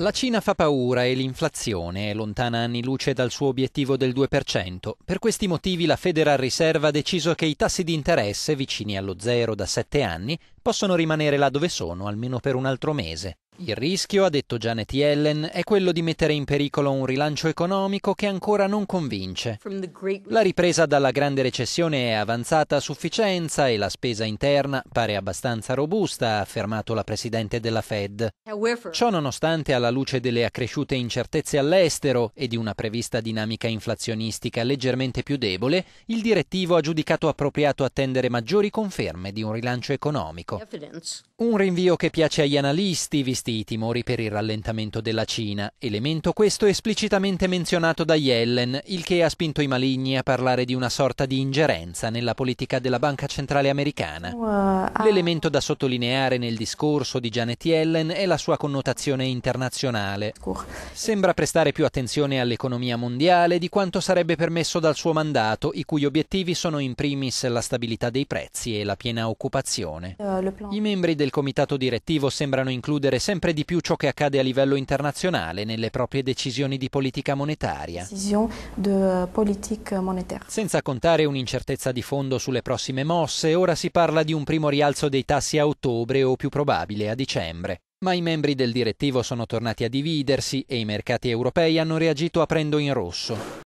La Cina fa paura e l'inflazione è lontana anni luce dal suo obiettivo del 2%. Per questi motivi la Federal Reserve ha deciso che i tassi di interesse, vicini allo zero da sette anni, possono rimanere là dove sono almeno per un altro mese. Il rischio, ha detto Janet Yellen, è quello di mettere in pericolo un rilancio economico che ancora non convince. La ripresa dalla grande recessione è avanzata a sufficienza e la spesa interna pare abbastanza robusta, ha affermato la Presidente della Fed. Ciò nonostante, alla luce delle accresciute incertezze all'estero e di una prevista dinamica inflazionistica leggermente più debole, il direttivo ha giudicato appropriato attendere maggiori conferme di un rilancio economico. Un rinvio che piace agli analisti, visti visti i timori per il rallentamento della Cina, elemento questo esplicitamente menzionato da Yellen, il che ha spinto i maligni a parlare di una sorta di ingerenza nella politica della Banca Centrale Americana. L'elemento da sottolineare nel discorso di Janet Yellen è la sua connotazione internazionale. Sembra prestare più attenzione all'economia mondiale di quanto sarebbe permesso dal suo mandato, i cui obiettivi sono in primis la stabilità dei prezzi e la piena occupazione. Eh, I membri del comitato direttivo sembrano includere sempre sempre di più ciò che accade a livello internazionale nelle proprie decisioni di politica monetaria. Senza contare un'incertezza di fondo sulle prossime mosse, ora si parla di un primo rialzo dei tassi a ottobre o più probabile a dicembre. Ma i membri del direttivo sono tornati a dividersi e i mercati europei hanno reagito aprendo in rosso.